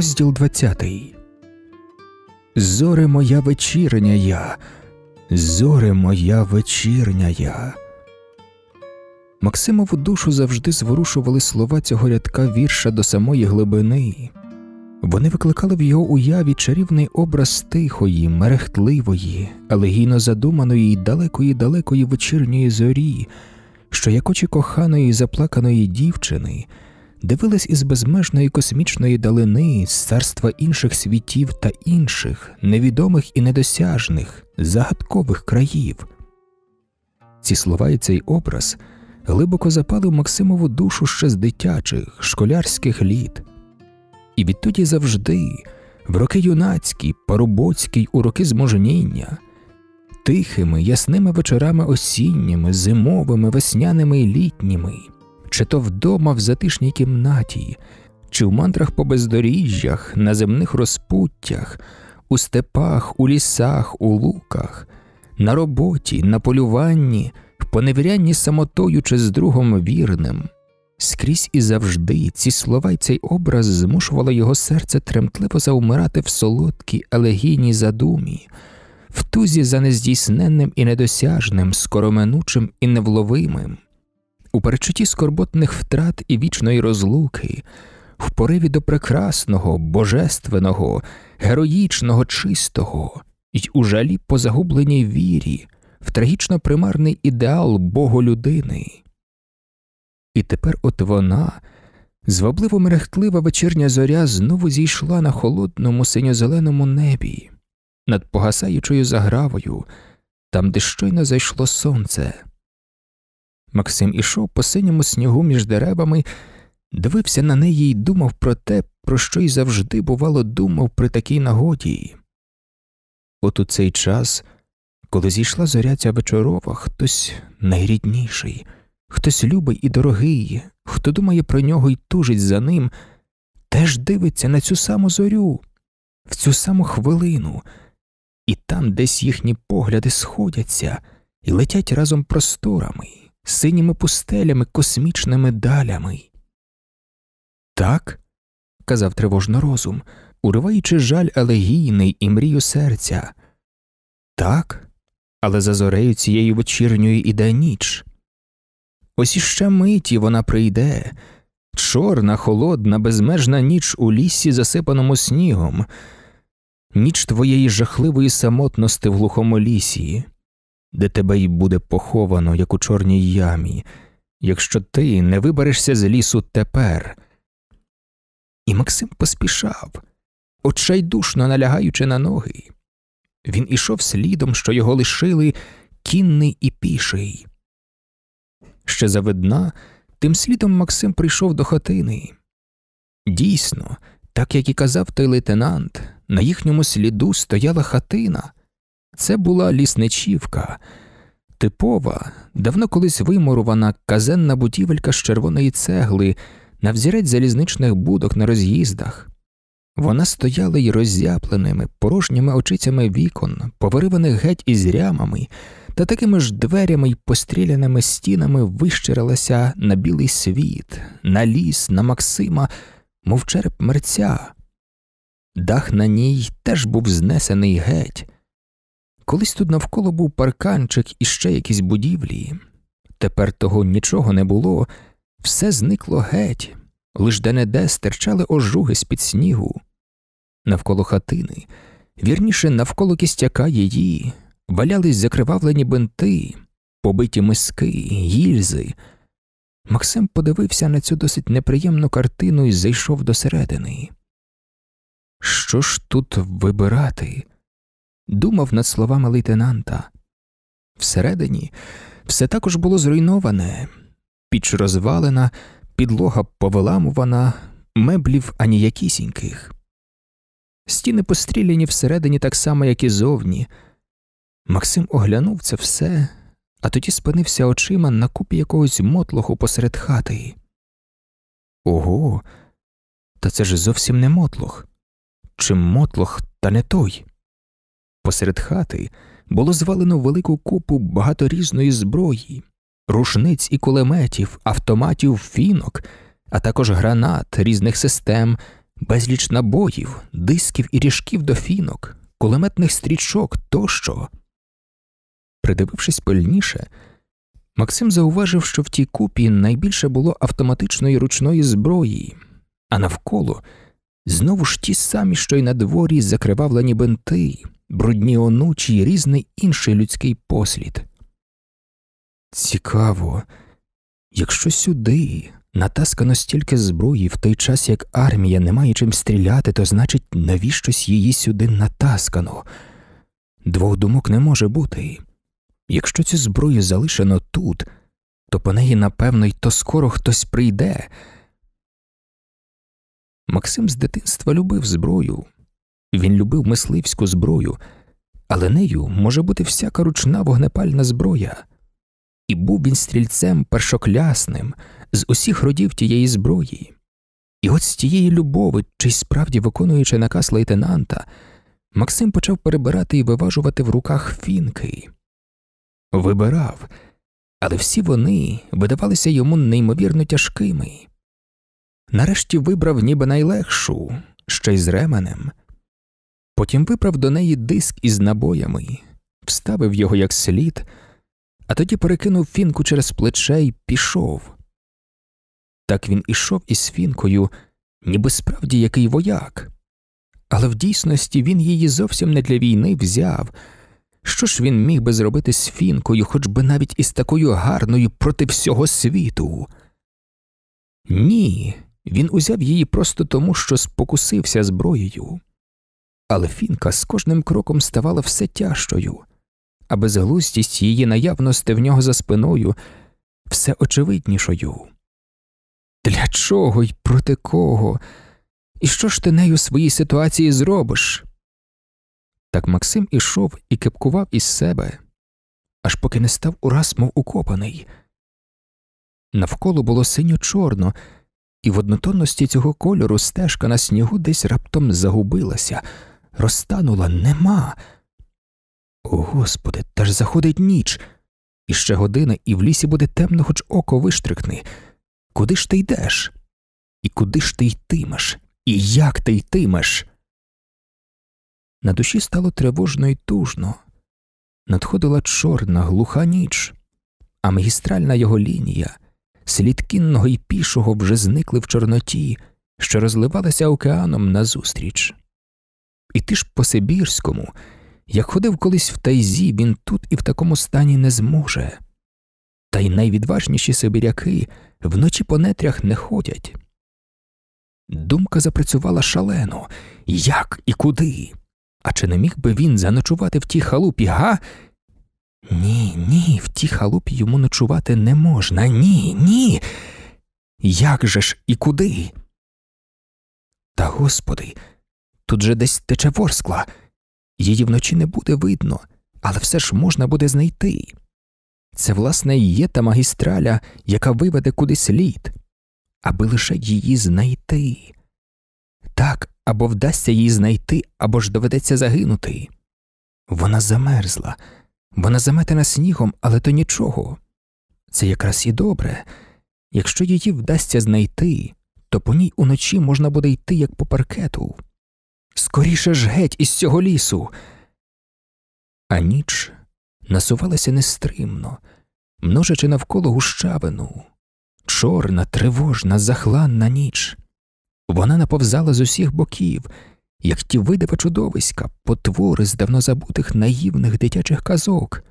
Розділ 20 Зоре моя вечірня я, зоре моя вечірня я. Максимову душу завжди зворушували слова цього рядка вірша до самої глибини. Вони викликали в його уяві чарівний образ тихої, мерехтливої, алегійно задуманої й далекої далекої вечірньої зорі, що, як очі коханої заплаканої дівчини дивились із безмежної космічної далини, з царства інших світів та інших, невідомих і недосяжних, загадкових країв. Ці слова і цей образ глибоко запали Максимову душу ще з дитячих, школярських літ, і відтоді завжди, в роки юнацькі, парубоцькі, у роки зможеніння. Тихими, ясними вечорами осінніми, зимовими, весняними і літніми, чи то вдома в затишній кімнаті, чи в мантрах по бездоріжжях, на земних розпуттях, у степах, у лісах, у луках, на роботі, на полюванні, в поневірянні самотою чи з другом вірним. Скрізь і завжди ці слова й цей образ змушували його серце тремтливо заумирати в солодкій, елегійній задумі, в тузі за нездійсненним і недосяжним, скороминучим і невловимим. У перечутті скорботних втрат і вічної розлуки, в пориві до прекрасного, божественного, героїчного, чистого, й у жалі по загубленій вірі, в трагічно примарний ідеал бога людини. І тепер от вона, звабливо мерехтлива вечірня зоря, знову зійшла на холодному синьо-зеленому небі, над погасаючою загравою, там, де щойно зайшло сонце. Максим ішов по синьому снігу між деревами, дивився на неї і думав про те, про що й завжди, бувало, думав при такій нагоді. От у цей час, коли зійшла зоря ця вечорова, хтось найрідніший, хтось любий і дорогий, хто думає про нього і тужить за ним, теж дивиться на цю саму зорю, в цю саму хвилину, і там десь їхні погляди сходяться і летять разом просторами синіми пустелями, космічними далями. Так, казав тривожно розум, уриваючи жаль алегійний і мрію серця. Так, але за зорею цієї вечірньої іде ніч. Ось іще миті вона прийде. Чорна, холодна, безмежна ніч у лісі, засипаному снігом, ніч твоєї жахливої самотності в глухому лісі де тебе й буде поховано, як у чорній ямі, якщо ти не виберешся з лісу тепер. І Максим поспішав, очайдушно налягаючи на ноги. Він ішов слідом, що його лишили кінний і піший. Ще за видна, тим слідом Максим прийшов до хатини. Дійсно, так як і казав той лейтенант, на їхньому сліду стояла хатина, це була лісничівка, типова, давно колись вимурувана казенна будівелька з червоної цегли, на взірець залізничних будок на роз'їздах. Вона стояла й роззяпленими, порожніми очицями вікон, повириваних геть із рямами, та такими ж дверями й постріляними стінами вищирилася на білий світ, на ліс, на Максима, мов череп мерця. Дах на ній теж був знесений геть, Колись тут навколо був парканчик і ще якісь будівлі. Тепер того нічого не було, все зникло геть, лиш де не де стирчали ожуги з під снігу. Навколо хатини, вірніше, навколо кістяка її, валялись закривавлені бинти, побиті миски, гільзи. Максим подивився на цю досить неприємну картину і зайшов до середини. Що ж тут вибирати? думав над словами лейтенанта. Всередині все також було зруйноване, піч розвалена, підлога повиламувана, меблів аніякісіньких. Стіни постріляні всередині так само, як і зовні. Максим оглянув це все, а тоді спинився очима на купі якогось мотлоху посеред хати. Ого, та це ж зовсім не мотлох. Чи мотлох, та не той посеред хати було звалено велику купу багаторізної зброї, рушниць і кулеметів, автоматів, фінок, а також гранат різних систем, безліч набоїв, дисків і ріжків до фінок, кулеметних стрічок тощо. Придивившись пильніше, Максим зауважив, що в тій купі найбільше було автоматичної ручної зброї, а навколо знову ж ті самі, що й на дворі закривавлені бинти, брудні онучі і різний інший людський послід. Цікаво, якщо сюди натаскано стільки зброї в той час, як армія не має чим стріляти, то значить, навіщось її сюди натаскано. Двох думок не може бути. Якщо цю зброю залишено тут, то по неї, напевно, й то скоро хтось прийде. Максим з дитинства любив зброю, він любив мисливську зброю, але нею може бути всяка ручна вогнепальна зброя, і був він стрільцем першоклясним з усіх родів тієї зброї, і от з тієї любови, чи справді виконуючи наказ лейтенанта, Максим почав перебирати і виважувати в руках фінки. Вибирав, але всі вони видавалися йому неймовірно тяжкими. Нарешті вибрав ніби найлегшу, ще й з ременем. Потім виправ до неї диск із набоями, вставив його як слід, а тоді перекинув фінку через плече і пішов. Так він ішов із фінкою, ніби справді який вояк, але в дійсності він її зовсім не для війни взяв. Що ж він міг би зробити з фінкою, хоч би навіть із такою гарною проти всього світу? Ні, він узяв її просто тому, що спокусився зброєю але фінка з кожним кроком ставала все тяжчою, а безглуздість її наявності в нього за спиною все очевиднішою. Для чого й проти кого? І що ж ти нею в своїй ситуації зробиш? Так Максим ішов і кепкував із себе, аж поки не став ураз, мов укопаний. Навколо було синьо чорно, і в однотонності цього кольору стежка на снігу десь раптом загубилася розтанула, нема. О, Господи, та ж заходить ніч. І ще година, і в лісі буде темно, хоч око виштрикни. Куди ж ти йдеш? І куди ж ти йтимеш? І як ти йтимеш? На душі стало тривожно і тужно. Надходила чорна, глуха ніч, а магістральна його лінія, слід кінного і пішого вже зникли в Чорноті, що розливалася океаном назустріч. І ти ж по Сибірському, як ходив колись в тайзі, він тут і в такому стані не зможе. Та й найвідважніші сибіряки вночі по нетрях не ходять. Думка запрацювала шалено як і куди? А чи не міг би він заночувати в тій халупі, га? Ні, ні, в тій халупі йому ночувати не можна. Ні, ні. Як же ж і куди? Та господи, Тут же десь тече ворскла. Її вночі не буде видно, але все ж можна буде знайти. Це, власне, і є та магістраля, яка виведе кудись лід, аби лише її знайти. Так, або вдасться її знайти, або ж доведеться загинути. Вона замерзла, вона заметена снігом, але то нічого. Це якраз і добре. Якщо її вдасться знайти, то по ній уночі можна буде йти як по паркету. Скоріше ж геть із цього лісу. А ніч насувалася нестримно, множачи навколо гущавину. Чорна, тривожна, захланна ніч. Вона наповзала з усіх боків, як ті видива чудовиська, потвори з давно забутих наївних дитячих казок.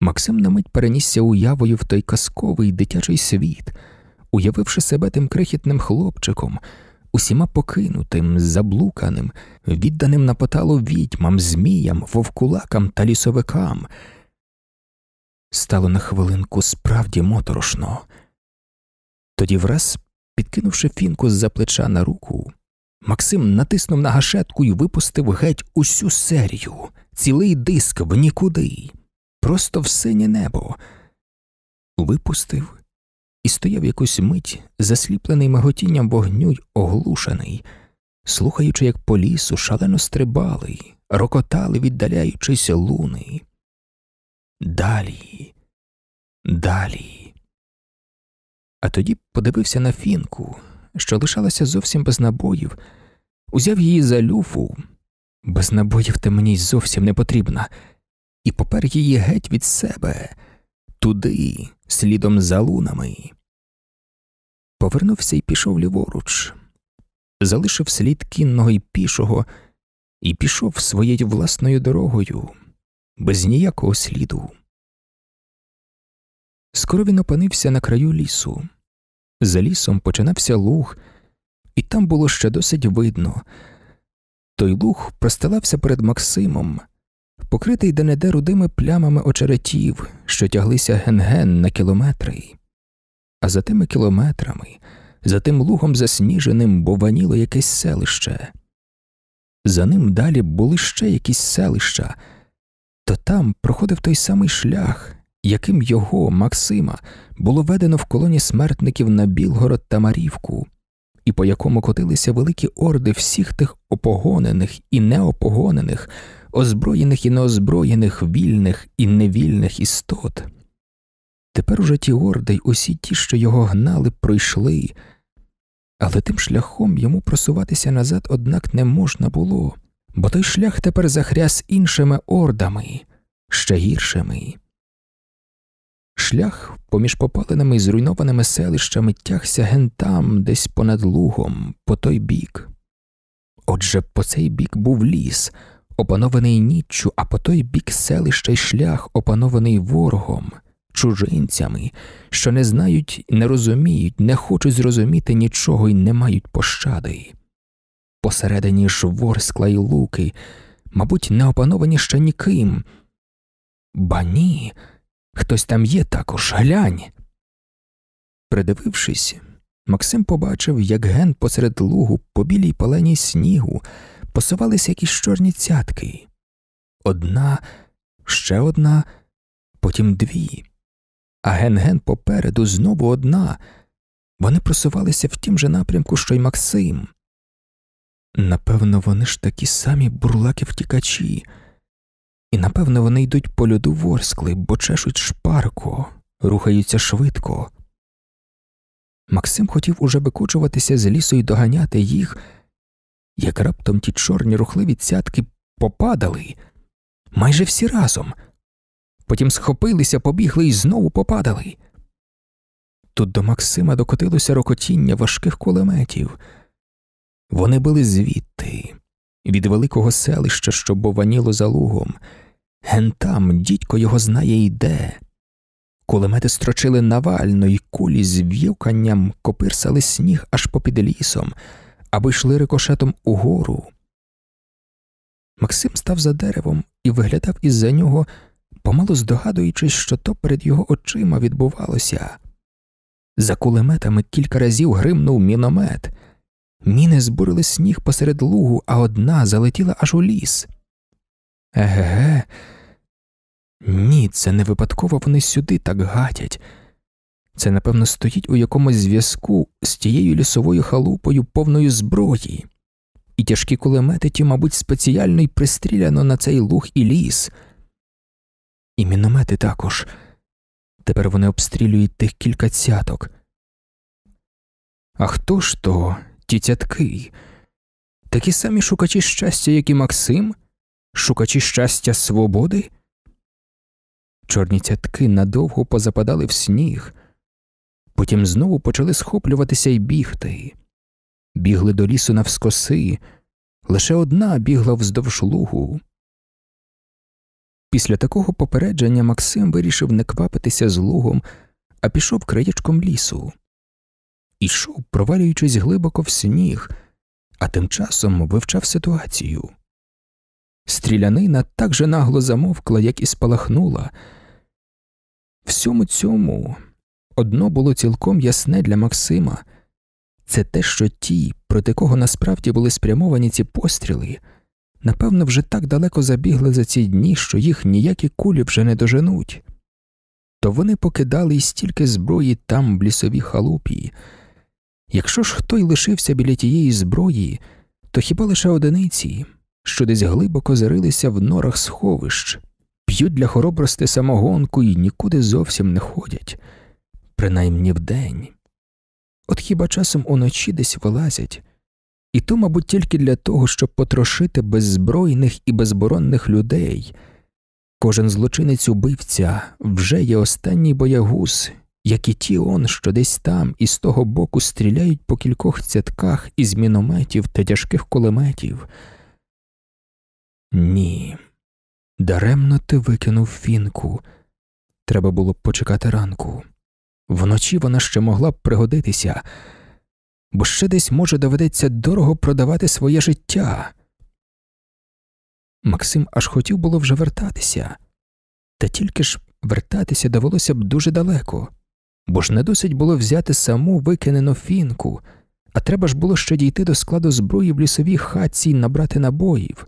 Максим на мить перенісся уявою в той казковий дитячий світ, уявивши себе тим крихітним хлопчиком усіма покинутим, заблуканим, відданим на поталу відьмам, зміям, вовкулакам та лісовикам. Стало на хвилинку справді моторошно. Тоді, враз, підкинувши фінку з за плеча на руку, Максим натиснув на гашетку і випустив геть усю серію, цілий диск в нікуди, просто в синє небо. Випустив і стояв якусь мить, засліплений маготінням вогню й оглушений, слухаючи, як по лісу шалено стрибали, рокотали, віддаляючись луни. Далі, далі. А тоді подивився на фінку, що лишалася зовсім без набоїв, узяв її за люфу, без набоїв темність зовсім не потрібна, і попер її геть від себе туди, слідом за лунами. Повернувся і пішов ліворуч, залишив слід кінного і пішого і пішов своєю власною дорогою, без ніякого сліду. Скоро він опинився на краю лісу. За лісом починався луг, і там було ще досить видно. Той луг простилався перед Максимом, покритий денеде рудими плямами очеретів, що тяглися ген-ген на кілометри. А за тими кілометрами, за тим лугом засніженим бованіло якесь селище. За ним далі були ще якісь селища, то там проходив той самий шлях, яким його, Максима, було ведено в колоні смертників на Білгород та Марівку, і по якому котилися великі орди всіх тих опогонених і неопогонених, озброєних і неозброєних, вільних і невільних істот. Тепер уже ті орди й усі ті, що його гнали, пройшли, але тим шляхом йому просуватися назад, однак не можна було, бо той шлях тепер захряс іншими ордами, ще гіршими. Шлях поміж попаленими і зруйнованими селищами тягся гентам десь понад лугом, по той бік. Отже, по цей бік був ліс опанований ніччю, а по той бік селища й шлях, опанований ворогом, чужинцями, що не знають, не розуміють, не хочуть зрозуміти нічого і не мають пощади. Посередині ж ворскла й луки, мабуть, не опановані ще ніким. Ба ні, хтось там є також, глянь. Придивившись, Максим побачив, як ген посеред лугу по білій паленій снігу посувалися якісь чорні цятки. Одна, ще одна, потім дві, а ген-ген попереду знову одна. Вони просувалися в тім же напрямку, що й Максим. Напевно, вони ж такі самі бурлаки втікачі, і напевно вони йдуть по льоду ворскли, бо чешуть шпарко, рухаються швидко. Максим хотів уже викочуватися з лісу і доганяти їх, як раптом ті чорні рухливі цятки попадали майже всі разом, потім схопилися, побігли і знову попадали. Тут до Максима докотилося рокотіння важких кулеметів. Вони били звідти, від великого селища, що бованіло за лугом. Ген там дідько його знає і де. Кулемети строчили навально, і кулі з в'юканням копирсали сніг аж попід лісом аби йшли рикошетом угору. Максим став за деревом і виглядав із за нього, помалу здогадуючись, що то перед його очима відбувалося. За кулеметами кілька разів гримнув міномет. Міни збурили сніг посеред лугу, а одна залетіла аж у ліс. Еге, ні, це не випадково вони сюди так гатять. Це, напевно, стоїть у якомусь зв'язку з тією лісовою халупою повною зброї, і тяжкі кулемети ті, мабуть, спеціально й пристріляно на цей луг і ліс. І міномети також. Тепер вони обстрілюють тих кілька цяток. А хто ж то, ті цятки? Такі самі шукачі щастя, як і Максим, шукачі щастя свободи? Чорні цятки надовго позападали в сніг потім знову почали схоплюватися і бігти. Бігли до лісу навскоси, лише одна бігла вздовж лугу. Після такого попередження Максим вирішив не квапитися з лугом, а пішов краєчком лісу. Ішов, провалюючись глибоко в сніг, а тим часом вивчав ситуацію. Стрілянина так же нагло замовкла, як і спалахнула. Всьому цьому Одно було цілком ясне для Максима це те, що ті, проти кого насправді були спрямовані ці постріли, напевно, вже так далеко забігли за ці дні, що їх ніякі кулі вже не доженуть. То вони покидали і стільки зброї там в лісовій халупі. Якщо ж хто й лишився біля тієї зброї, то хіба лише одиниці, що десь глибоко зарилися в норах сховищ, п'ють для хоробрости самогонку і нікуди зовсім не ходять принаймні вдень. От хіба часом уночі десь вилазять, і то, мабуть, тільки для того, щоб потрошити беззбройних і безборонних людей. Кожен злочинець убивця вже є останній боягуз, як і ті он, що десь там і з того боку стріляють по кількох цятках із мінометів та тяжких кулеметів. Ні, даремно ти викинув фінку. Треба було б почекати ранку. Вночі вона ще могла б пригодитися, бо ще десь, може, доведеться дорого продавати своє життя. Максим аж хотів було вже вертатися, та тільки ж вертатися довелося б дуже далеко, бо ж не досить було взяти саму викинену фінку, а треба ж було ще дійти до складу зброї в лісовій хатці і набрати набоїв.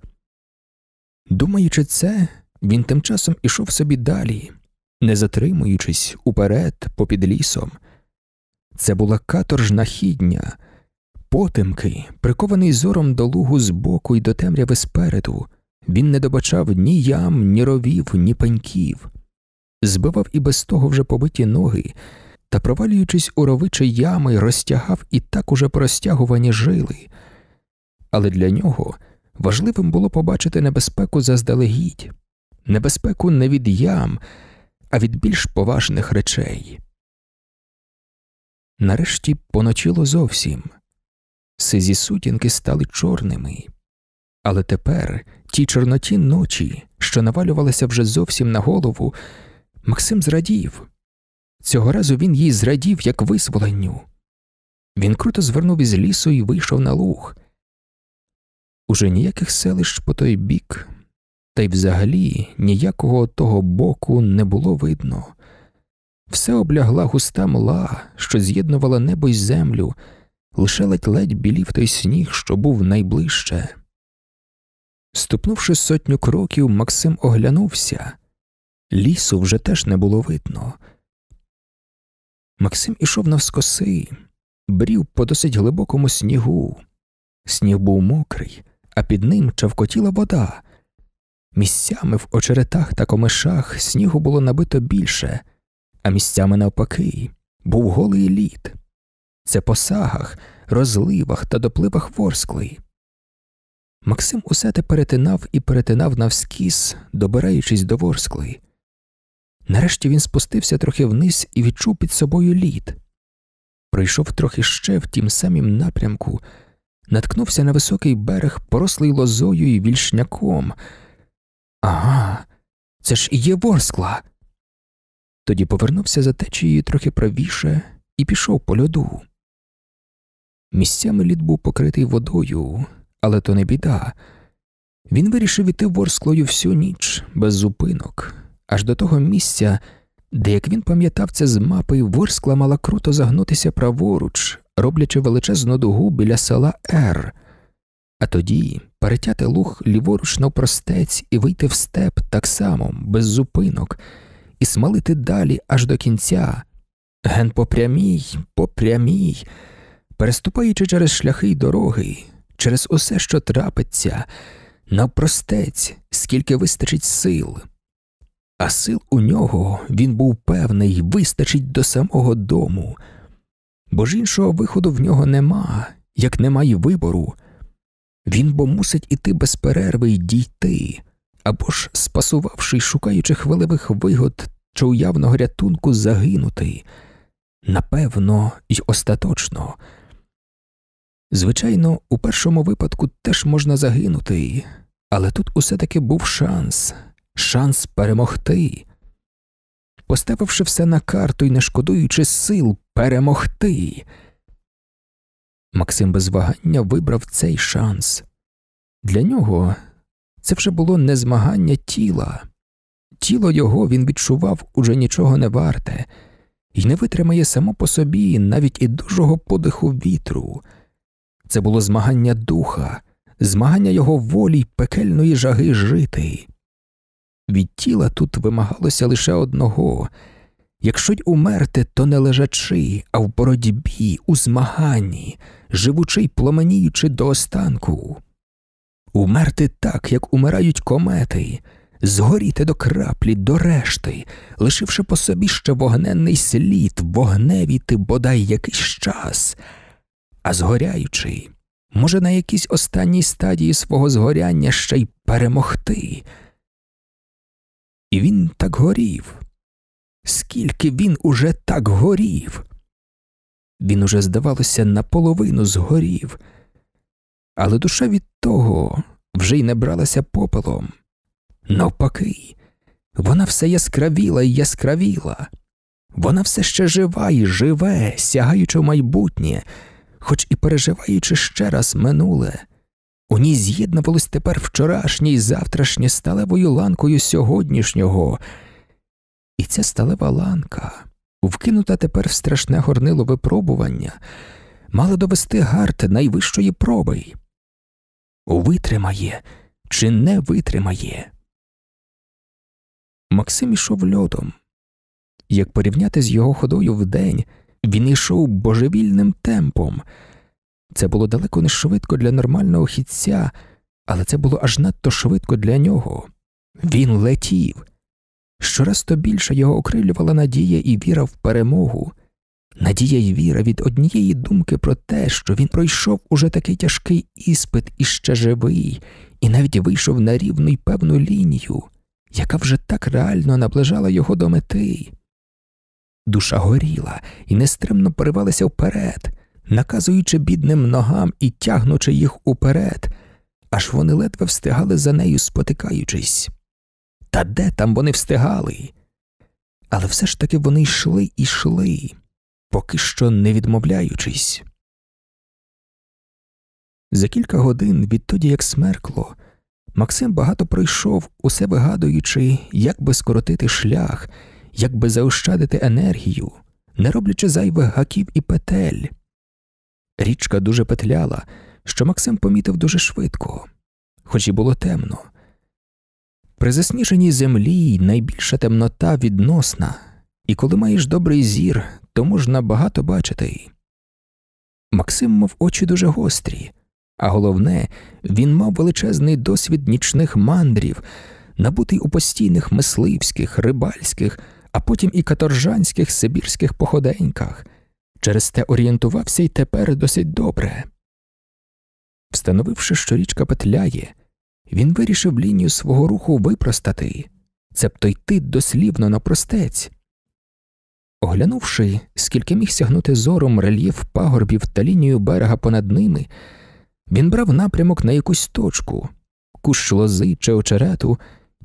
Думаючи це, він тим часом ішов собі далі не затримуючись уперед, попід лісом. Це була каторжна хідня, потемки, прикований зором до лугу збоку і до темряви спереду, він не добачав ні ям, ні ровів, ні пеньків, збивав і без того вже побиті ноги. Та, провалюючись у ровичі ями, розтягав і так уже простягувані жили, але для нього важливим було побачити небезпеку заздалегідь, небезпеку не від ям, а від більш поважних речей. Нарешті поночило зовсім. Сизі сутінки стали чорними, але тепер ті чорноті ночі, що навалювалися вже зовсім на голову, Максим зрадів. Цього разу він їй зрадів, як визволенню. Він круто звернув із лісу і вийшов на луг. Уже ніяких селищ по той бік та й взагалі ніякого того боку не було видно. Все облягла густа мла, що з'єднувала небо й землю, лише ледь ледь білів той сніг, що був найближче. Ступнувши сотню кроків, Максим оглянувся, лісу вже теж не було видно. Максим ішов навскоси, брів по досить глибокому снігу. Сніг був мокрий, а під ним чавкотіла вода, Місцями в очеретах та комишах снігу було набито більше, а місцями навпаки був голий лід. Це по сагах, розливах та допливах ворскли. Максим усе те перетинав і перетинав навскіз, добираючись до ворсклий. Нарешті він спустився трохи вниз і відчув під собою лід. Пройшов трохи ще в тім самім напрямку, наткнувся на високий берег, порослий лозою і вільшняком. Ага, це ж і є ворскла. Тоді повернувся за течією трохи правіше і пішов по льоду. Місцями лід був покритий водою, але то не біда. Він вирішив іти ворсклою всю ніч без зупинок, аж до того місця, де, як він пам'ятав це з мапи, ворскла мала круто загнутися праворуч, роблячи величезну дугу біля села Р. а тоді перетяти луг ліворуч навпростець і вийти в степ так само, без зупинок, і смалити далі аж до кінця. Ген попрямій, попрямій, переступаючи через шляхи й дороги, через усе, що трапиться, навпростець, скільки вистачить сил. А сил у нього він був певний, вистачить до самого дому, бо ж іншого виходу в нього нема, як нема й вибору. Він бо мусить іти без перерви й дійти, або ж, спасувавши й шукаючи хвилевих вигод чи уявного рятунку, загинути, напевно й остаточно. Звичайно, у першому випадку теж можна загинути, але тут усе таки був шанс, шанс перемогти. Поставивши все на карту і не шкодуючи сил, перемогти. Максим без вагання вибрав цей шанс. Для нього це вже було не змагання тіла, тіло його він відчував уже нічого не варте, і не витримає само по собі навіть і дужого подиху вітру. Це було змагання духа, змагання його волі й пекельної жаги жити. Від тіла тут вимагалося лише одного Якщо й умерти, то не лежачи, а в боротьбі, у змаганні, живучи й пломеніючи до останку. Умерти так, як умирають комети, згоріти до краплі, до решти, лишивши по собі ще вогненний слід, вогневіти бодай якийсь час, а згоряючи, може на якійсь останній стадії свого згоряння ще й перемогти. І він так горів скільки він уже так горів. Він уже, здавалося, наполовину згорів, але душа від того вже й не бралася попелом. Навпаки, вона все яскравіла і яскравіла, вона все ще жива і живе, сягаючи в майбутнє, хоч і переживаючи ще раз минуле, у ній з'єднувалось тепер вчорашнє і завтрашнє сталевою ланкою сьогоднішнього. І ця сталева ланка, вкинута тепер в страшне горнило випробування, мала довести гарт найвищої проби. Витримає чи не витримає. Максим ішов льодом. Як порівняти з його ходою вдень, він йшов божевільним темпом. Це було далеко не швидко для нормального хідця, але це було аж надто швидко для нього. Він летів. Щораз то більше його окрилювала надія і віра в перемогу, надія і віра від однієї думки про те, що він пройшов уже такий тяжкий іспит і ще живий, і навіть вийшов на рівну й певну лінію, яка вже так реально наближала його до мети. Душа горіла і нестримно поривалася вперед, наказуючи бідним ногам і тягнучи їх уперед, аж вони ледве встигали за нею спотикаючись. Та де там вони встигали? Але все ж таки вони йшли і йшли, поки що не відмовляючись. За кілька годин відтоді, як смеркло, Максим багато пройшов, усе вигадуючи, як би скоротити шлях, як би заощадити енергію, не роблячи зайвих гаків і петель. Річка дуже петляла, що Максим помітив дуже швидко, хоч і було темно. При засніженій землі найбільша темнота відносна, і коли маєш добрий зір, то можна багато бачити. Максим мав очі дуже гострі, а головне, він мав величезний досвід нічних мандрів, набутий у постійних мисливських, рибальських, а потім і каторжанських сибірських походеньках, через те орієнтувався й тепер досить добре. Встановивши, що річка петляє. Він вирішив лінію свого руху випростати, цебто йти дослівно на простець. Оглянувши, скільки міг сягнути зором рельєф пагорбів та лінію берега понад ними, він брав напрямок на якусь точку, кущ лози чи очерету,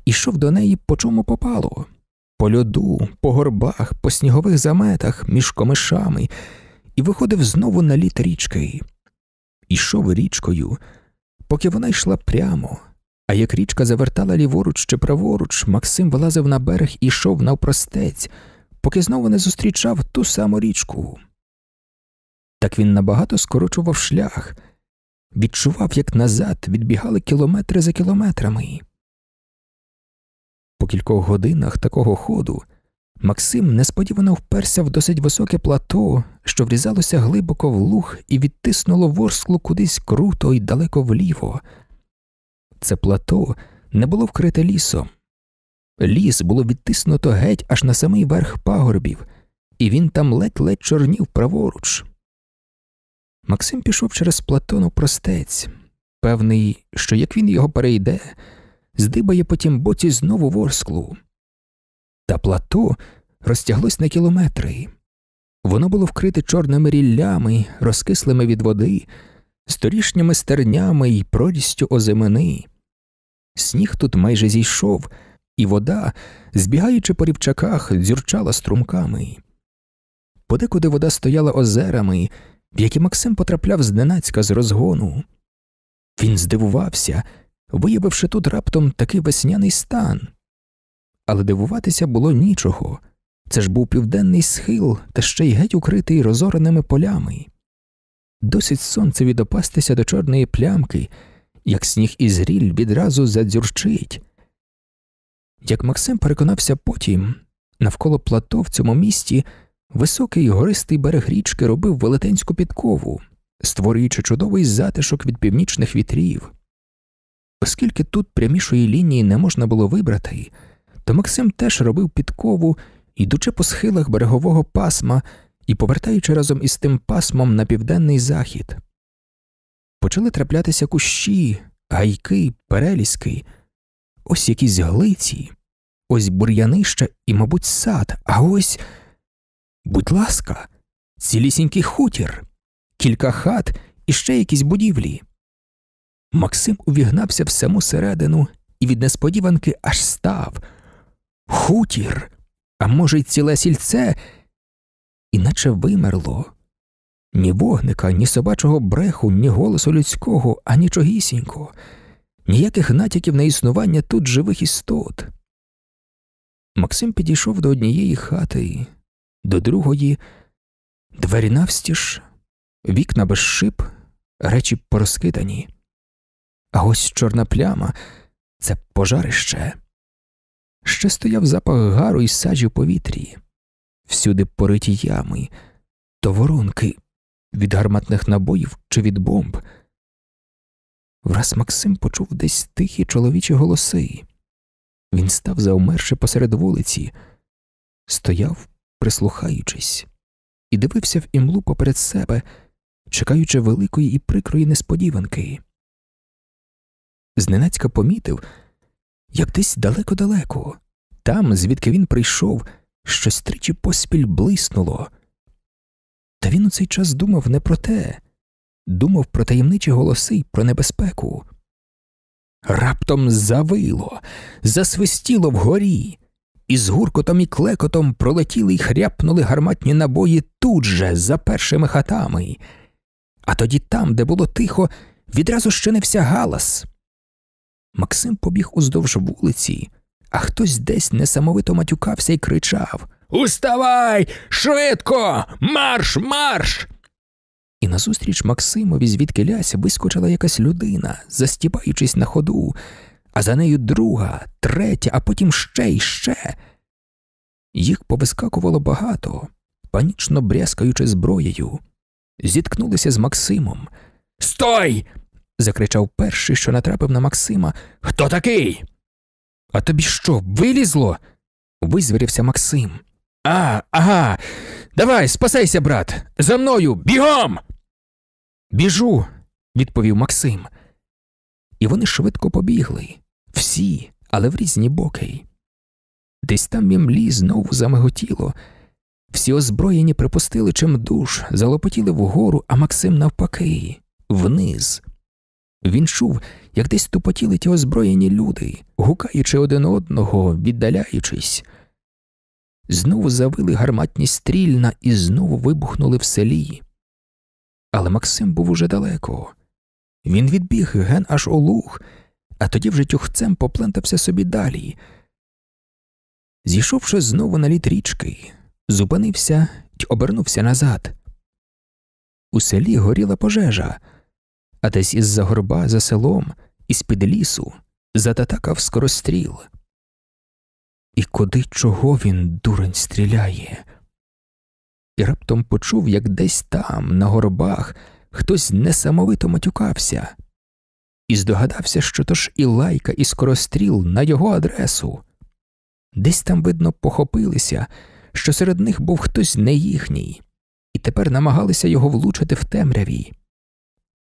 і йшов до неї по чому попало по льоду, по горбах, по снігових заметах, між комишами, і виходив знову на літ річки. Ішов річкою, поки вона йшла прямо, а як річка завертала ліворуч чи праворуч, Максим вилазив на берег і йшов навпростець, поки знову не зустрічав ту саму річку. Так він набагато скорочував шлях, відчував, як назад відбігали кілометри за кілометрами. По кількох годинах такого ходу Максим несподівано вперся в досить високе плато, що врізалося глибоко в луг і відтиснуло ворсклу кудись круто і далеко вліво. Це плато не було вкрите лісом. Ліс було відтиснуто геть аж на самий верх пагорбів, і він там ледь-ледь чорнів праворуч. Максим пішов через платону простець, певний, що як він його перейде, здибає потім боці знову ворсклу. Та плато розтяглось на кілометри. Воно було вкрите чорними ріллями, розкислими від води, сторішніми стернями й прорістю озимини. Сніг тут майже зійшов, і вода, збігаючи по рівчаках, дзюрчала струмками. Подекуди вода стояла озерами, в які Максим потрапляв зненацька з розгону. Він здивувався, виявивши тут раптом такий весняний стан. Але дивуватися було нічого це ж був південний схил, та ще й геть укритий розореними полями. Досить сонцеві допастися до чорної плямки як сніг і зріль відразу задзюрчить. Як Максим переконався потім, навколо плато в цьому місті високий гористий берег річки робив велетенську підкову, створюючи чудовий затишок від північних вітрів. Оскільки тут прямішої лінії не можна було вибрати, то Максим теж робив підкову, ідучи по схилах берегового пасма і повертаючи разом із тим пасмом на південний захід почали траплятися кущі, гайки, переліски, ось якісь глиці, ось бур'янища і, мабуть, сад, а ось, будь ласка, цілісінький хутір, кілька хат і ще якісь будівлі. Максим увігнався в саму середину і від несподіванки аж став хутір, а може, й ціле сільце, іначе вимерло ні вогника, ні собачого бреху, ні голосу людського, а нічогісінького, ніяких натяків на існування тут живих істот. Максим підійшов до однієї хати, до другої, двері навстіж, вікна без шип, речі порозкидані. А ось чорна пляма це пожарище. Ще стояв запах гару і сажі в повітрі, всюди пориті ями, то воронки, від гарматних набоїв чи від бомб. Враз Максим почув десь тихі чоловічі голоси. Він став завмерши посеред вулиці, стояв, прислухаючись, і дивився в імлу поперед себе, чекаючи великої і прикрої несподіванки. Зненацька помітив, як десь далеко-далеко, там, звідки він прийшов, щось тричі поспіль блиснуло. Та він у цей час думав не про те, думав про таємничі голоси й про небезпеку. Раптом завило, засвистіло вгорі, і з гуркотом і клекотом пролетіли й хряпнули гарматні набої тут же, за першими хатами, а тоді там, де було тихо, відразу ще не вся галас. Максим побіг уздовж вулиці, а хтось десь несамовито матюкався і кричав Уставай! Швидко! Марш, марш! І назустріч Максимові, звідки ляся, вискочила якась людина, застіпаючись на ходу, а за нею друга, третя, а потім ще й ще. Їх повискакувало багато, панічно брязкаючи зброєю. Зіткнулися з Максимом. Стой! закричав перший, що натрапив на Максима. Хто такий? А тобі що, вилізло? визвірився Максим. А, ага. Давай, спасайся, брат. За мною бігом. Біжу, відповів Максим. І вони швидко побігли, всі, але в різні боки. Десь там мімлі знову замиготіло. Всі озброєні припустили чимдуж, залопотіли вгору, а Максим навпаки, вниз. Він чув, як десь тупотіли ті озброєні люди, гукаючи один одного, віддаляючись. Знову завили гарматні стрільна і знову вибухнули в селі. Але Максим був уже далеко. Він відбіг ген аж у луг, а тоді вже тюхцем поплентався собі далі. Зійшовши знову на літ річки, зупинився й обернувся назад. У селі горіла пожежа, а десь із за горба за селом, із під лісу зататакав скоростріл. І куди чого він дурень стріляє? І раптом почув, як десь там, на горбах, хтось несамовито матюкався, і здогадався, що то ж і лайка, і скоростріл на його адресу. Десь там, видно, похопилися, що серед них був хтось не їхній, і тепер намагалися його влучити в темряві.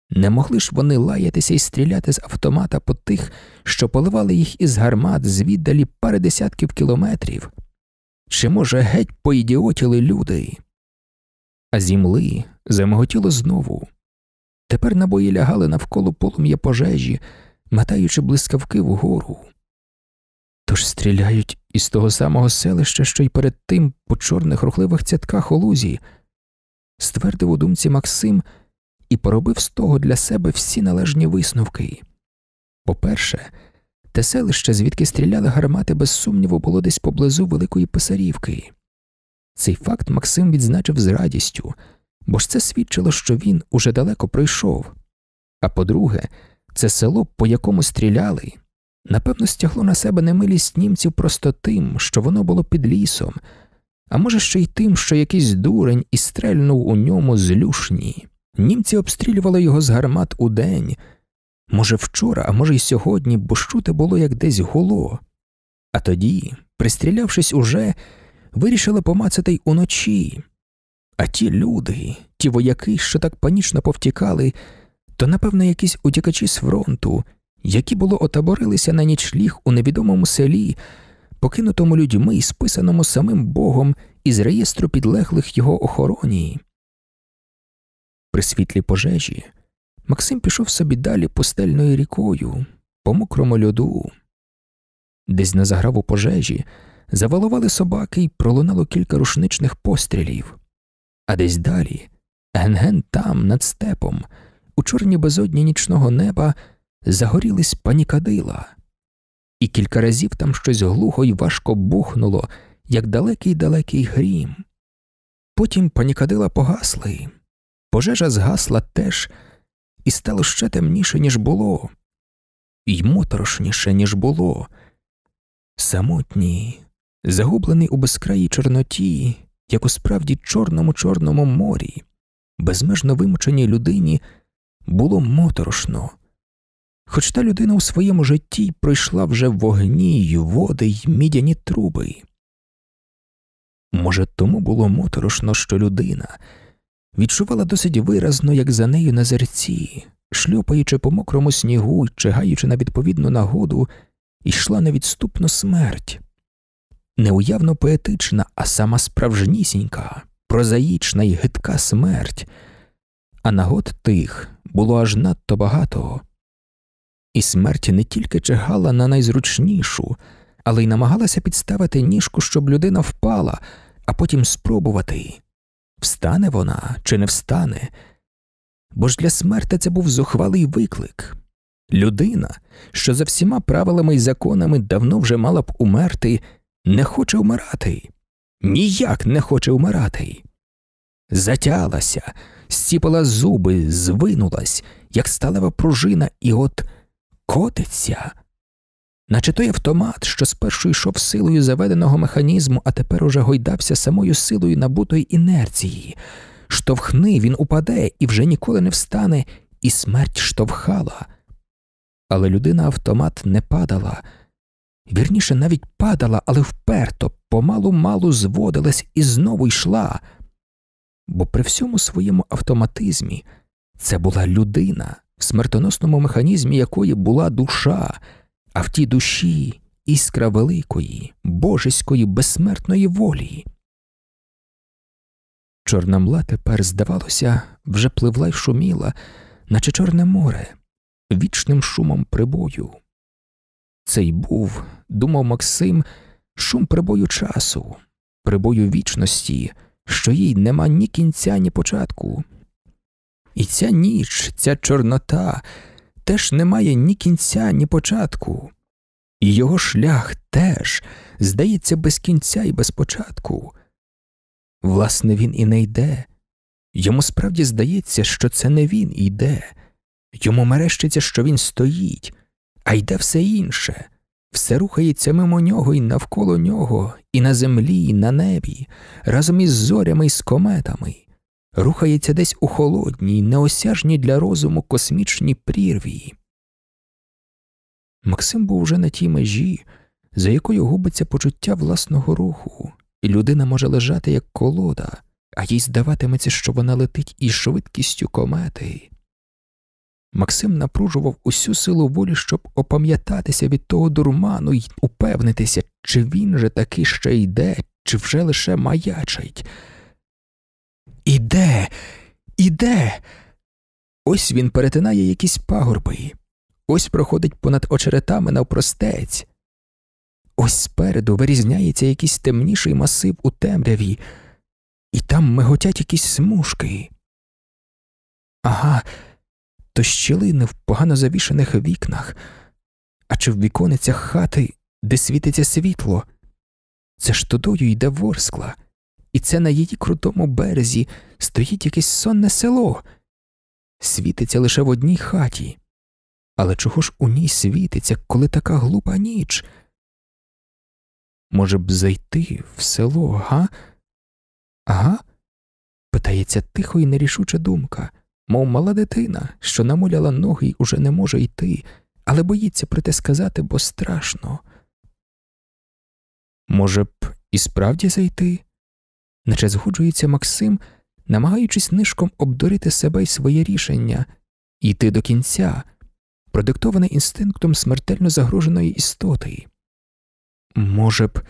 Не могли ж вони лаятися і стріляти з автомата по тих, що поливали їх із гармат звіддалі пари десятків кілометрів? Чи, може, геть поідіотіли люди? А зімли замоготіло знову. Тепер набої лягали навколо полум'я пожежі, метаючи блискавки вгору. Тож стріляють із того самого селища, що й перед тим по чорних рухливих цятках у лузі? ствердив у думці Максим і поробив з того для себе всі належні висновки. По-перше, те селище, звідки стріляли гармати, без сумніву, було десь поблизу Великої Писарівки. Цей факт Максим відзначив з радістю, бо ж це свідчило, що він уже далеко прийшов. А по-друге, це село, по якому стріляли, напевно, стягло на себе немилість німців просто тим, що воно було під лісом, а може ще й тим, що якийсь дурень і стрельнув у ньому з люшні. Німці обстрілювали його з гармат у день. може, вчора, а може, й сьогодні, бо щути було як десь гуло. А тоді, пристрілявшись уже, вирішили помацати й уночі. А ті люди, ті вояки, що так панічно повтікали, то, напевно, якісь утікачі з фронту, які було отаборилися на нічліг у невідомому селі, покинутому людьми і списаному самим Богом із реєстру підлеглих його охороні при світлі пожежі, Максим пішов собі далі пустельною рікою, по мокрому льоду. Десь на заграву пожежі завалували собаки і пролунало кілька рушничних пострілів, а десь далі, ген-ген там, над степом, у чорній безодні нічного неба загорілись панікадила, і кілька разів там щось глухо й важко бухнуло, як далекий далекий грім. Потім панікадила погасли, пожежа згасла теж і стало ще темніше, ніж було, і моторошніше, ніж було. Самотній, загублений у безкраїй Чорноті, як у справді чорному чорному морі, безмежно вимученій людині було моторошно. Хоч та людина у своєму житті пройшла вже вогні й води й мідяні труби. Може, тому було моторошно, що людина, відчувала досить виразно, як за нею на зерці, шльопаючи по мокрому снігу й чигаючи на відповідну нагоду, йшла невідступно смерть. Неуявно поетична, а сама справжнісінька, прозаїчна й гидка смерть, а нагод тих було аж надто багато, і смерть не тільки чигала на найзручнішу, але й намагалася підставити ніжку, щоб людина впала, а потім спробувати. Встане вона чи не встане? Бо ж для смерти це був зухвалий виклик. Людина, що за всіма правилами і законами давно вже мала б умерти, не хоче вмирати, ніяк не хоче вмирати. Затялася, сціпала зуби, звинулась, як сталева пружина, і от котиться наче той автомат, що спершу йшов силою заведеного механізму, а тепер уже гойдався самою силою набутої інерції. Штовхни, він упаде і вже ніколи не встане, і смерть штовхала. Але людина автомат не падала. Вірніше, навіть падала, але вперто, помалу малу зводилась і знову йшла. Бо при всьому своєму автоматизмі це була людина, в смертоносному механізмі якої була душа а в тій душі іскра великої, божеської, безсмертної волі. Чорна мла тепер, здавалося, вже пливла й шуміла, наче Чорне море, вічним шумом прибою. цей був, думав Максим, шум прибою часу, прибою вічності, що їй нема ні кінця, ні початку. І ця ніч, ця Чорнота теж не має ні кінця, ні початку, і його шлях теж здається без кінця і без початку. Власне, він і не йде, йому справді здається, що це не він йде, йому мерещиться, що він стоїть, а йде все інше, все рухається мимо нього і навколо нього, і на землі, і на небі, разом із зорями і з кометами рухається десь у холодній, неосяжній для розуму космічній прірві. Максим був уже на тій межі, за якою губиться почуття власного руху, і людина може лежати як колода, а їй здаватиметься, що вона летить із швидкістю комети. Максим напружував усю силу волі, щоб опам'ятатися від того дурману і упевнитися, чи він же таки ще йде, чи вже лише маячить. Іде, іде. Ось він перетинає якісь пагорби, ось проходить понад очеретами навпростець. Ось спереду вирізняється якийсь темніший масив у темряві, і там миготять якісь смужки. Ага, то щілини в погано завішених вікнах, а чи в віконицях хати, де світиться світло? Це ж тудою йде ворскла і це на її крутому березі стоїть якесь сонне село, світиться лише в одній хаті. Але чого ж у ній світиться, коли така глупа ніч? Може б зайти в село, га? Ага? питається тихо і нерішуча думка, мов мала дитина, що намоляла ноги й уже не може йти, але боїться про те сказати, бо страшно. Може б, і справді зайти? наче згоджується Максим, намагаючись нишком обдурити себе й своє рішення, йти до кінця, продиктоване інстинктом смертельно загроженої істоти. Може б,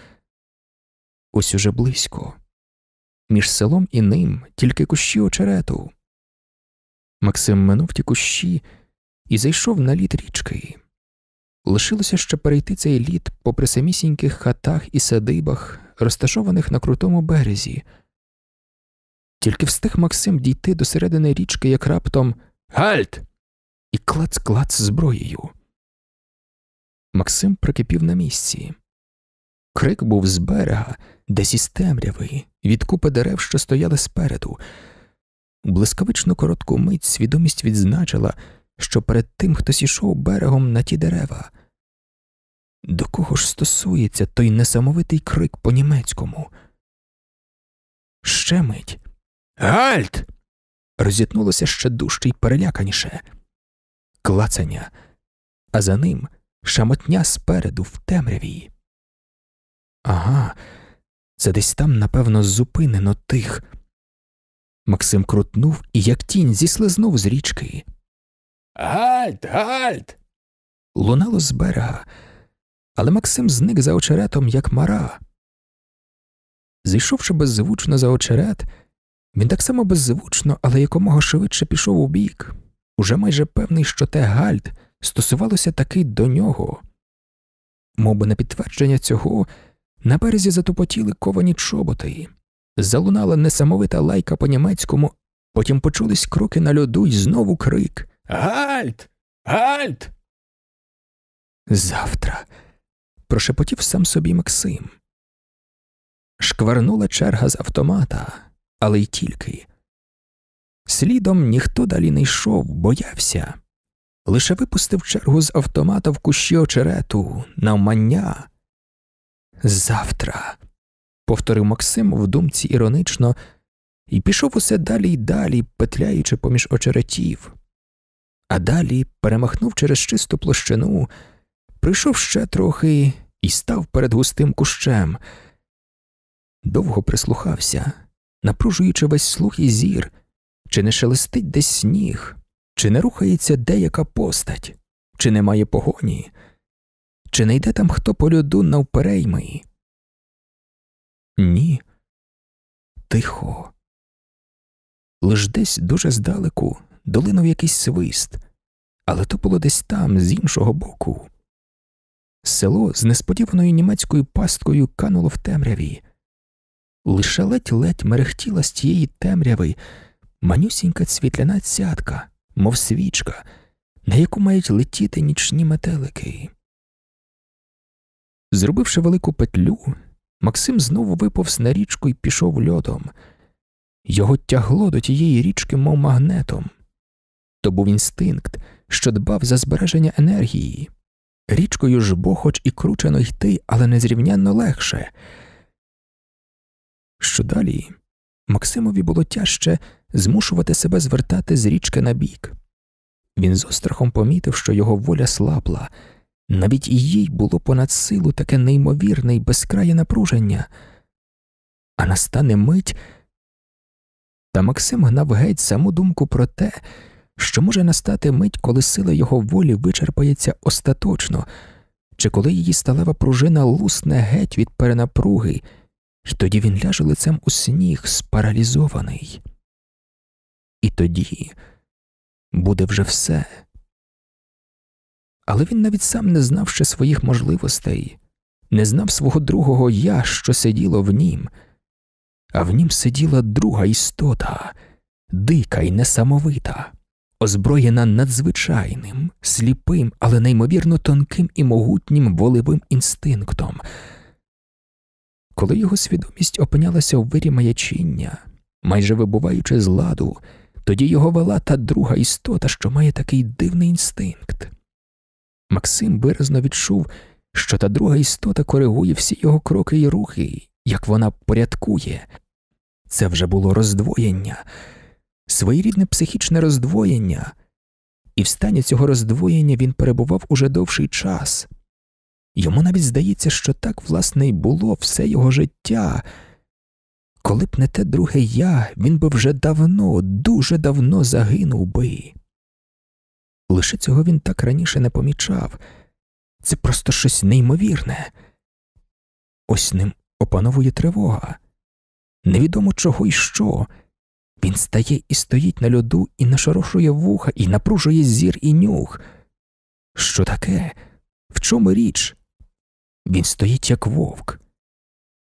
ось уже близько, між селом і ним тільки кущі очерету. Максим минув ті кущі і зайшов на лід річки. Лишилося ще перейти цей лід попри самісіньких хатах і садибах, розташованих на крутому березі. Тільки встиг Максим дійти до середини річки, як раптом Гальт! і клац-клац зброєю. Максим прикипів на місці. Крик був з берега, десь із темряви, від купи дерев, що стояли спереду. Блискавичну коротку мить свідомість відзначила, що перед тим хтось ішов берегом на ті дерева. До кого ж стосується той несамовитий крик по німецькому? Ще мить. Гальт! Розітнулося ще дужче й переляканіше. Клацання, а за ним шамотня спереду в темряві. Ага, це десь там, напевно, зупинено тих. Максим крутнув і, як тінь, зіслизнув з річки. Гальт, гальт! Лунало з берега але Максим зник за очеретом, як мара. Зійшовши беззвучно за очерет, він так само беззвучно, але якомога швидше пішов у бік. уже майже певний, що те Гальт стосувалося таки до нього. Моби на підтвердження цього на березі затупотіли ковані чоботи, залунала несамовита лайка по німецькому, потім почулись кроки на льоду і знову крик Гальт! Гальт! Завтра прошепотів сам собі Максим. Шкварнула черга з автомата, але й тільки. Слідом ніхто далі не йшов, боявся, лише випустив чергу з автомата в кущі очерету, навмання. Завтра, повторив Максим в думці іронично, і пішов усе далі й далі, петляючи поміж очеретів, а далі перемахнув через чисту площину. Прийшов ще трохи і став перед густим кущем. Довго прислухався, напружуючи весь слух і зір, чи не шелестить десь сніг, чи не рухається деяка постать, чи немає погоні, чи не йде там хто по льоду навперейми? Ні. Тихо. Лиш десь дуже здалеку долинув якийсь свист, але то було десь там, з іншого боку. Село з несподіваною німецькою пасткою кануло в темряві. Лише ледь-ледь мерехтіла з тієї темряви манюсінька світляна цятка, мов свічка, на яку мають летіти нічні метелики. Зробивши велику петлю, Максим знову виповз на річку і пішов льодом. Його тягло до тієї річки, мов магнетом. То був інстинкт, що дбав за збереження енергії. Річкою ж бо хоч і кручено йти, але незрівнянно легше. Що далі Максимові було тяжче змушувати себе звертати з річки на бік. Він з острахом помітив, що його воля слабла, навіть і їй було понад силу таке неймовірне й безкрає напруження, а настане мить, та Максим гнав геть саму думку про те, що може настати мить, коли сила його волі вичерпається остаточно, чи коли її сталева пружина лусне геть від перенапруги, тоді він ляже лицем у сніг, спаралізований. І тоді буде вже все. Але він навіть сам не знав ще своїх можливостей, не знав свого другого я, що сиділо в нім, а в нім сиділа друга істота, дика і несамовита озброєна надзвичайним, сліпим, але неймовірно тонким і могутнім волевим інстинктом. Коли його свідомість опинялася у вирі маячіння, майже вибуваючи з ладу, тоді його вела та друга істота, що має такий дивний інстинкт. Максим виразно відчув, що та друга істота коригує всі його кроки і рухи, як вона порядкує. Це вже було роздвоєння своєрідне психічне роздвоєння, і в стані цього роздвоєння він перебував уже довший час. Йому навіть здається, що так, власне, й було все його життя. Коли б не те друге я, він би вже давно, дуже давно загинув би. Лише цього він так раніше не помічав це просто щось неймовірне. Ось ним опановує тривога невідомо чого й що. Він стає і стоїть на льоду, і нашорошує вуха, і напружує зір і нюх. Що таке? В чому річ? Він стоїть, як вовк,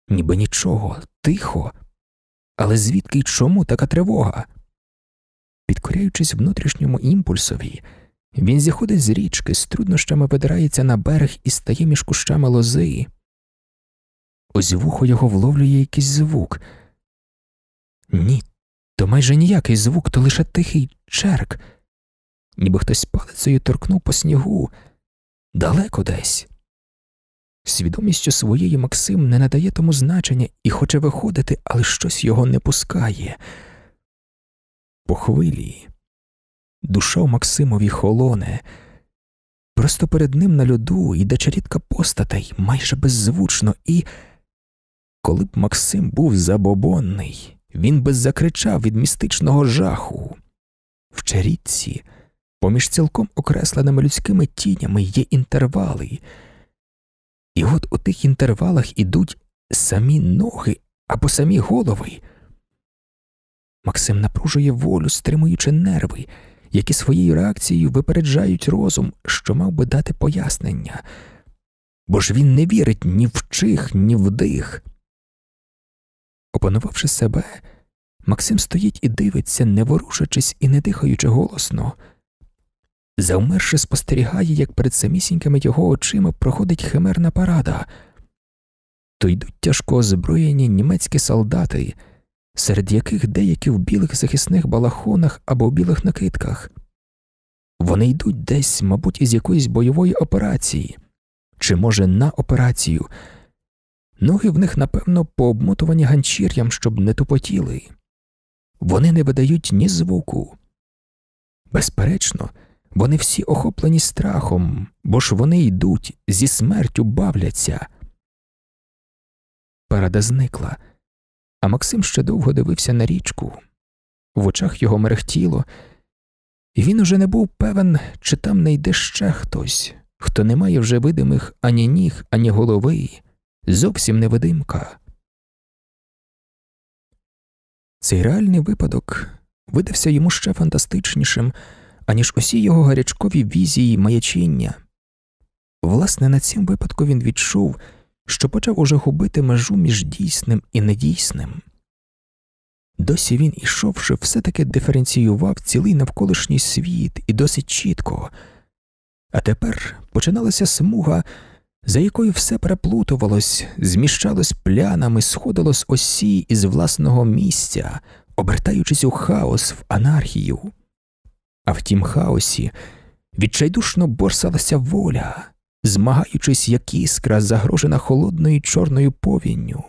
ніби нічого, тихо. Але звідки й чому така тривога? Підкоряючись внутрішньому імпульсові, він зіходить з річки, з труднощами видирається на берег і стає між кущами лози. Ось вухо його вловлює якийсь звук. Ні, то майже ніякий звук, то лише тихий черк, ніби хтось палицею торкнув по снігу далеко десь. Свідомістю своєї Максим не надає тому значення і хоче виходити, але щось його не пускає. По хвилі душа у Максимові холоне, просто перед ним на льоду йде чарітка постатей майже беззвучно, і коли б Максим був забобонний він би закричав від містичного жаху. В чарітці поміж цілком окресленими людськими тінями є інтервали, і от у тих інтервалах ідуть самі ноги або самі голови. Максим напружує волю, стримуючи нерви, які своєю реакцією випереджають розум, що мав би дати пояснення, бо ж він не вірить ні в чих, ні в дих. Опанувавши себе, Максим стоїть і дивиться, не ворушачись і не дихаючи голосно. Завмерши, спостерігає, як перед самісінькими його очима проходить химерна парада, то йдуть тяжко озброєні німецькі солдати, серед яких деякі в білих захисних балахонах або в білих накидках. Вони йдуть десь, мабуть, із якоїсь бойової операції, чи, може, на операцію. Ноги в них, напевно, пообмотувані ганчір'ям, щоб не тупотіли. Вони не видають ні звуку. Безперечно, вони всі охоплені страхом, бо ж вони йдуть, зі смертю бавляться. Парада зникла, а Максим ще довго дивився на річку. В очах його мерехтіло, і він уже не був певен, чи там не йде ще хтось, хто не має вже видимих ані ніг, ані голови зовсім невидимка. Цей реальний випадок видався йому ще фантастичнішим, аніж усі його гарячкові візії й маячіння. Власне, на цім випадку він відчув, що почав уже губити межу між дійсним і недійсним. Досі він, ішовши, все таки диференціював цілий навколишній світ і досить чітко, а тепер починалася смуга за якою все переплутувалось, зміщалось плянами, сходило з осі із власного місця, обертаючись у хаос в анархію. А в тім хаосі відчайдушно борсалася воля, змагаючись, як іскра, загрожена холодною чорною повінню.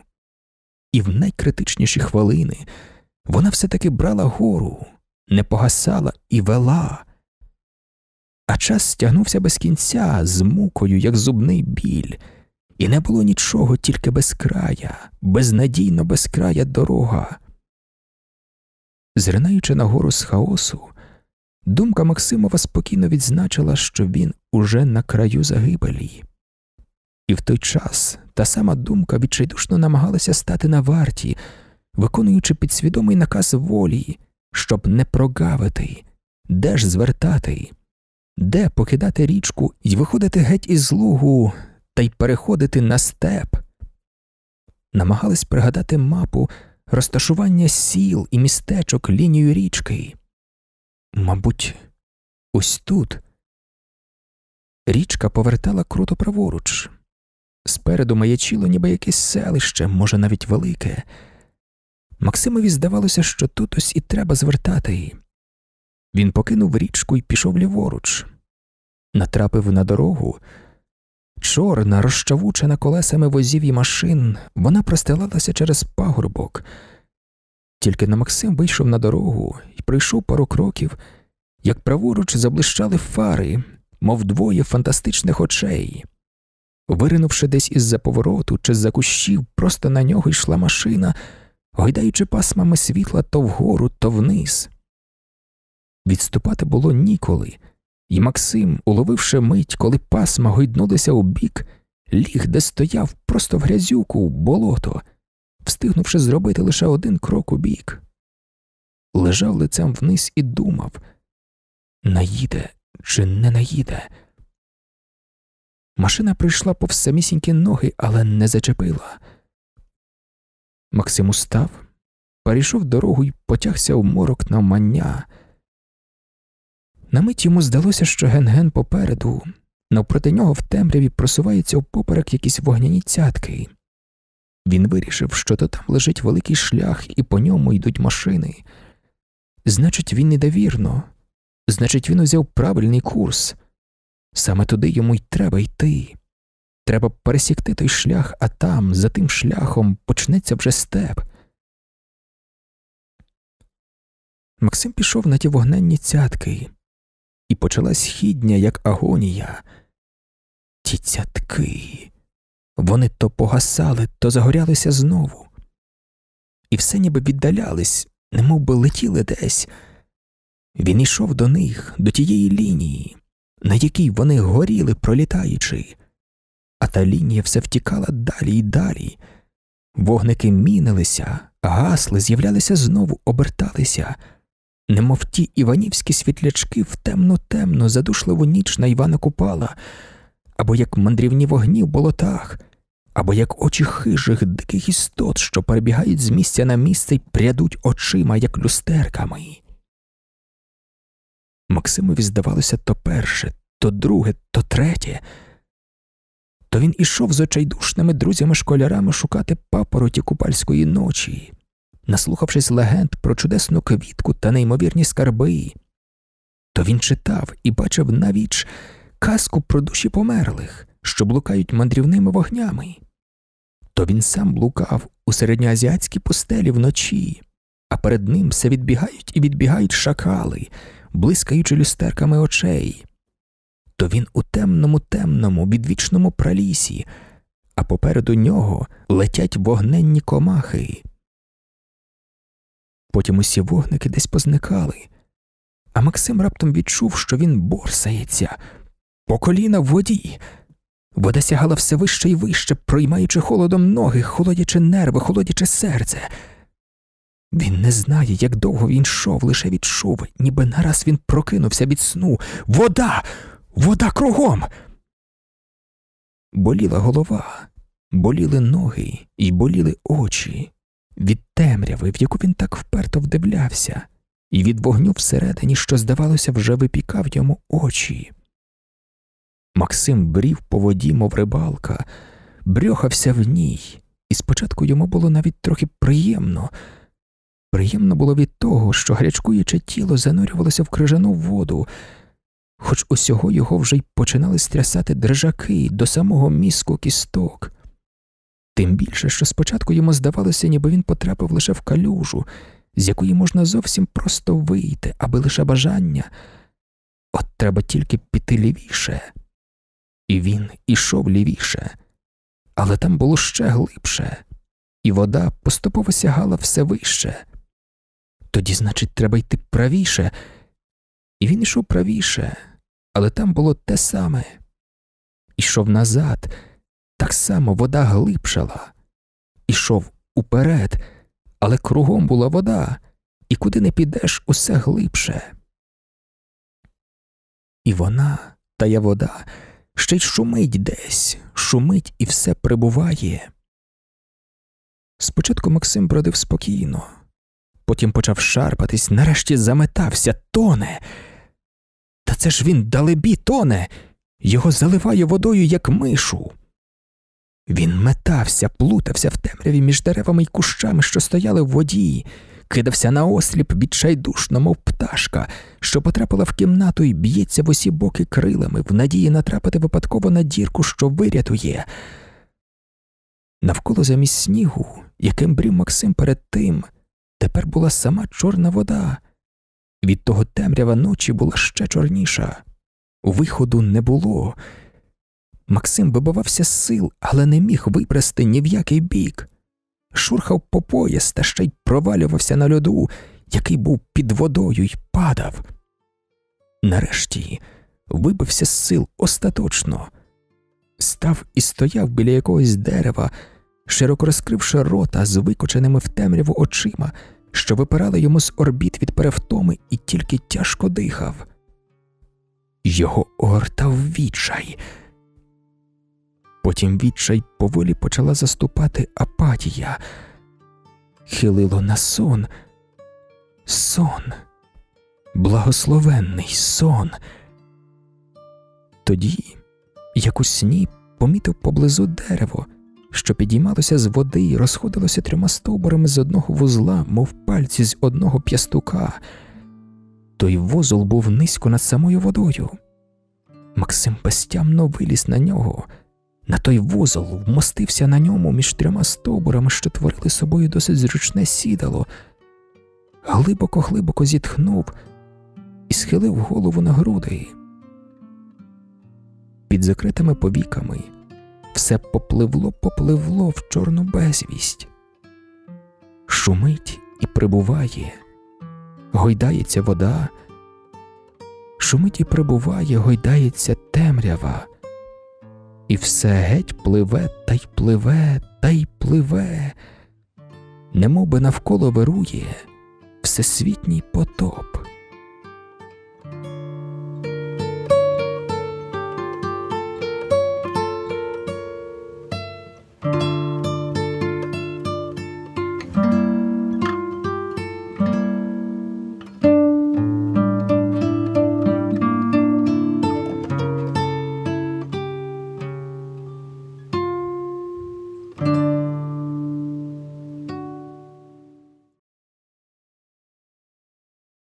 І в найкритичніші хвилини вона все таки брала гору, не погасала і вела, а час стягнувся без кінця з мукою, як зубний біль, і не було нічого, тільки безкрая, безнадійно безкрая дорога. Зринаючи нагору з хаосу, думка Максимова спокійно відзначила, що він уже на краю загибелі. І в той час та сама думка відчайдушно намагалася стати на варті, виконуючи підсвідомий наказ волі, щоб не прогавити, де ж звертати де покидати річку і виходити геть із лугу та й переходити на степ. Намагались пригадати мапу розташування сіл і містечок лінію річки. Мабуть, ось тут. Річка повертала круто праворуч. Спереду маячило ніби якесь селище, може навіть велике. Максимові здавалося, що тут ось і треба звертати. її. Він покинув річку і пішов ліворуч, натрапив на дорогу. Чорна, розчавучена колесами возів і машин, вона простилалася через пагорбок. Тільки на Максим вийшов на дорогу і пройшов пару кроків, як праворуч заблищали фари, мов двоє фантастичних очей. Виринувши десь із за повороту чи з за кущів, просто на нього йшла машина, гойдаючи пасмами світла то вгору, то вниз. Відступати було ніколи, і Максим, уловивши мить, коли пасма гойднулися у бік, ліг, де стояв просто в грязюку, в болото, встигнувши зробити лише один крок у бік. Лежав лицем вниз і думав наїде чи не наїде. Машина прийшла повз самісінькі ноги, але не зачепила. Максим устав, перейшов дорогу і потягся в морок на мання. На мить йому здалося, що Ген-Ген попереду, навпроти нього в темряві просувається впоперек якісь вогняні цятки. Він вирішив, що то там лежить великий шлях, і по ньому йдуть машини. Значить, він недовірно, значить, він узяв правильний курс. Саме туди йому й треба йти. Треба пересікти той шлях, а там, за тим шляхом, почнеться вже степ. Максим пішов на ті вогненні цятки і почалась хідня, як агонія. Ті цятки. Вони то погасали, то загорялися знову, і все ніби віддалялись, немов би летіли десь. Він йшов до них, до тієї лінії, на якій вони горіли, пролітаючи, а та лінія все втікала далі й далі. Вогники мінилися, гасли, з'являлися знову, оберталися немов ті іванівські світлячки в темну-темну, задушливу ніч на Івана Купала, або як мандрівні вогні в болотах, або як очі хижих диких істот, що перебігають з місця на місце й прядуть очима, як люстерками. Максимові здавалося то перше, то друге, то третє. То він ішов з очайдушними друзями школярами шукати папороті купальської ночі наслухавшись легенд про чудесну квітку та неймовірні скарби, то він читав і бачив навіч казку про душі померлих, що блукають мандрівними вогнями. То він сам блукав у середньоазіатській пустелі вночі, а перед ним все відбігають і відбігають шакали, блискаючи люстерками очей. То він у темному, темному, відвічному пралісі, а попереду нього летять вогненні комахи, Потім усі вогники десь позникали, а Максим раптом відчув, що він борсається по коліна в воді. Вода сягала все вище і вище, проймаючи холодом ноги, холодячи нерви, холодячи серце. Він не знає, як довго він йшов, лише відчув, ніби нараз він прокинувся від сну. Вода, вода кругом. Боліла голова, боліли ноги і боліли очі від темряви, в яку він так вперто вдивлявся, і від вогню всередині, що, здавалося, вже випікав йому очі. Максим брів по воді, мов рибалка, брьохався в ній, і спочатку йому було навіть трохи приємно. Приємно було від того, що гарячкуюче тіло занурювалося в крижану воду, хоч усього його вже й починали стрясати дрижаки до самого міску кісток тим більше, що спочатку йому здавалося, ніби він потрапив лише в калюжу, з якої можна зовсім просто вийти, аби лише бажання. От треба тільки піти лівіше. І він ішов лівіше, але там було ще глибше, і вода поступово сягала все вище. Тоді, значить, треба йти правіше, і він ішов правіше, але там було те саме. Ішов назад, так само вода глибшала. Ішов уперед, але кругом була вода, і куди не підеш усе глибше. І вона, та я вода, ще й шумить десь, шумить і все прибуває. Спочатку Максим бродив спокійно, потім почав шарпатись, нарешті заметався, тоне. Та це ж він далебі тоне, його заливає водою, як мишу. Він метався, плутався в темряві між деревами й кущами, що стояли в воді, кидався на осліп відчайдушно, мов пташка, що потрапила в кімнату і б'ється в усі боки крилами, в надії натрапити випадково на дірку, що вирятує. Навколо замість снігу, яким брів Максим перед тим, тепер була сама чорна вода. Від того темрява ночі була ще чорніша. Виходу не було. Максим вибивався з сил, але не міг випрести ні в який бік. Шурхав по пояс та ще й провалювався на льоду, який був під водою й падав. Нарешті вибився з сил остаточно, став і стояв біля якогось дерева, широко розкривши рота з викоченими в темряву очима, що випирали йому з орбіт від перевтоми і тільки тяжко дихав. Його огортав відчай. Потім відчай поволі почала заступати апатія, хилило на сон, сон, благословенний сон. Тоді, як у сні, помітив поблизу дерево, що підіймалося з води і розходилося трьома стовбурами з одного вузла, мов пальці з одного п'ястука. Той вузол був низько над самою водою. Максим безтямно виліз на нього. На той вузол вмостився на ньому між трьома стовбурами, що творили собою досить зручне сідало, глибоко глибоко зітхнув і схилив голову на груди. Під закритими повіками все попливло, попливло в чорну безвість, шумить і прибуває, гойдається вода, шумить і прибуває, гойдається темрява і все геть пливе та й пливе, та й пливе, немов би навколо вирує всесвітній потоп.